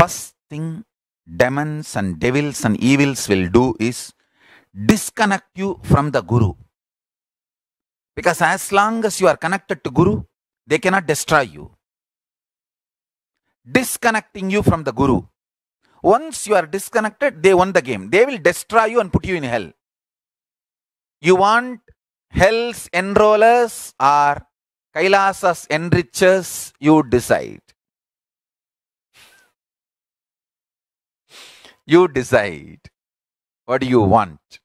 first thing demons and devils and evils will do is disconnect you from the Guru. Because as long as you are connected to Guru, they cannot destroy you. Disconnecting you from the Guru. Once you are disconnected, they won the game. They will destroy you and put you in hell. You want hell's enrollers or Kailasa's enrichers, you decide. You decide what you want.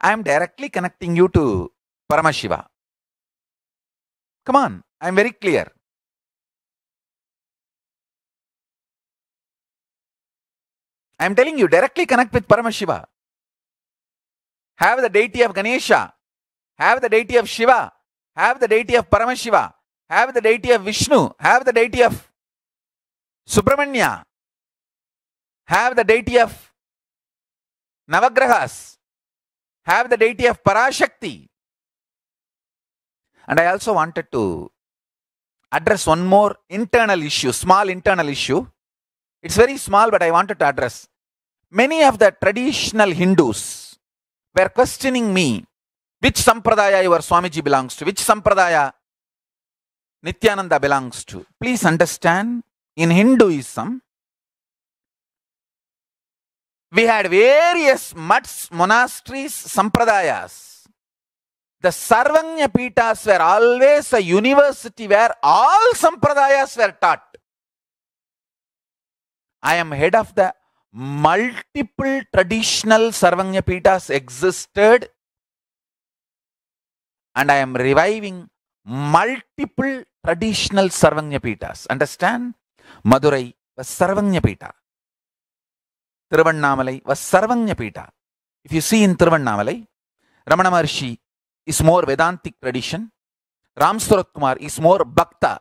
I am directly connecting you to Paramashiva. Come on, I am very clear. I am telling you, directly connect with Paramashiva. Have the deity of Ganesha. Have the deity of Shiva. Have the deity of Paramashiva. Have the deity of Vishnu. Have the deity of Subramanya have the deity of Navagrahas, have the deity of Parashakti. And I also wanted to address one more internal issue, small internal issue. It's very small, but I wanted to address. Many of the traditional Hindus were questioning me which sampradaya your Swamiji belongs to, which sampradaya Nityananda belongs to. Please understand, in Hinduism, we had various mutts, monasteries, sampradayas. The Sarvanya Pitas were always a university where all sampradayas were taught. I am head of the multiple traditional Sarvanya Pitas existed and I am reviving multiple traditional Sarvanya Pitas. Understand? Madurai was Sarvanya Pita. Tiruvannamala was Sarvanya Pita. If you see in Tiruvannamala, Ramana Maharshi is more Vedantic tradition. Ram kumar is more Bhakta.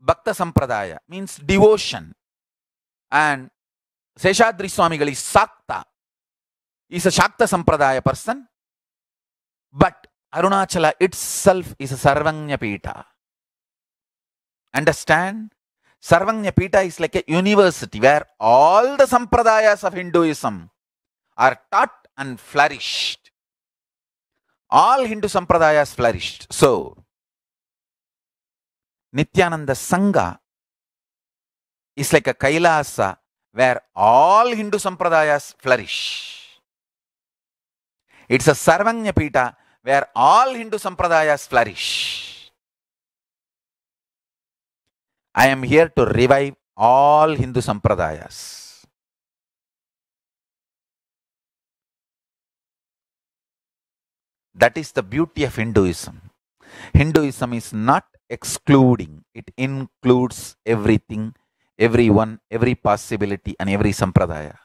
Bhakta Sampradaya means devotion. And Seshadri Swamigal is Sakta. He's a Shakta Sampradaya person. But Arunachala itself is a Sarvanya Pita. Understand? Sarvanya Pita is like a university where all the sampradayas of Hinduism are taught and flourished. All Hindu sampradayas flourished. So, Nityananda Sangha is like a Kailasa where all Hindu sampradayas flourish. It's a Sarvanya Pita where all Hindu sampradayas flourish. I am here to revive all Hindu sampradayas. That is the beauty of Hinduism. Hinduism is not excluding, it includes everything, everyone, every possibility, and every sampradaya.